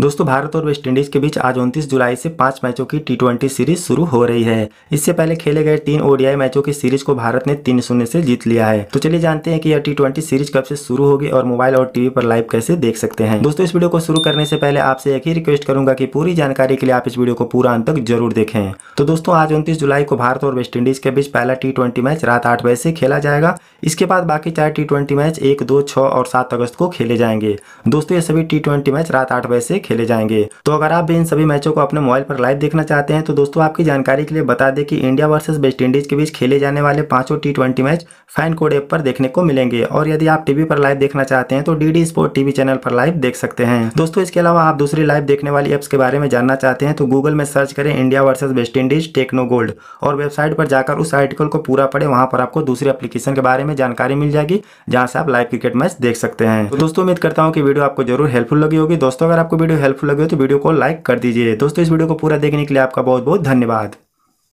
दोस्तों भारत और West Indies के बीच आज 29 जुलाई से पांच मैचों की टी सीरीज शुरू हो रही है इससे पहले खेले गए तीन ओडीआई मैचों की सीरीज को भारत ने तीन शून्य से जीत लिया है तो चलिए जानते हैं कि यह टी सीरीज कब से शुरू होगी और मोबाइल और टीवी पर लाइव कैसे देख सकते हैं दोस्तों इस वीडियो को शुरू करने से पहले आपसे एक ही रिक्वेस्ट करूंगा की पूरी जानकारी के लिए आप इस वीडियो को पूरा अंत तक जरूर देखें तो दोस्तों आज उन्तीस जुलाई को भारत और वेस्ट इंडीज के बीच पहला टी मैच रात आठ बजे से खेला जाएगा इसके बाद बाकी चार टी मैच एक दो छह और सात अगस्त को खेले जाएंगे दोस्तों ये सभी टी मैच रात आठ बजे से खेले जाएंगे तो अगर आप भी इन सभी मैचों को अपने मोबाइल पर लाइव देखना चाहते हैं तो दोस्तों आपकी जानकारी के लिए बता दें कि इंडिया वर्सेज वेस्ट इंडीज के बीच खेले जाने वाले पांचों T twenty match FanCode app पर देखने को मिलेंगे और यदि आप टीवी पर लाइव देखना चाहते हैं तो डी स्पोर्ट टीवी चैनल पर लाइव देख सकते हैं दोस्तों इसके अलावा आप दूसरी लाइव देखने वाली एप्स के बारे में जानना चाहते हैं तो गूगल में सर्च करें India versus West Indies techno gold और वेबसाइट पर जाकर उस आर्टिकल को पूरा पढ़े वहां पर आपको दूसरे एप्लीकेशन के बारे में जानकारी मिल जाएगी जहां से आप लाइव क्रिकेट मैच देख सकते हैं तो दोस्तों उम्मीद करता हूँ कि वीडियो आपको जरूर हेल्पफुल लगी होगी दोस्तों अगर आपको वीडियो हेल्पफुल लगे तो वीडियो को लाइक कर दीजिए दोस्तों इस वीडियो को पूरा देखने के लिए आपका बहुत बहुत धन्यवाद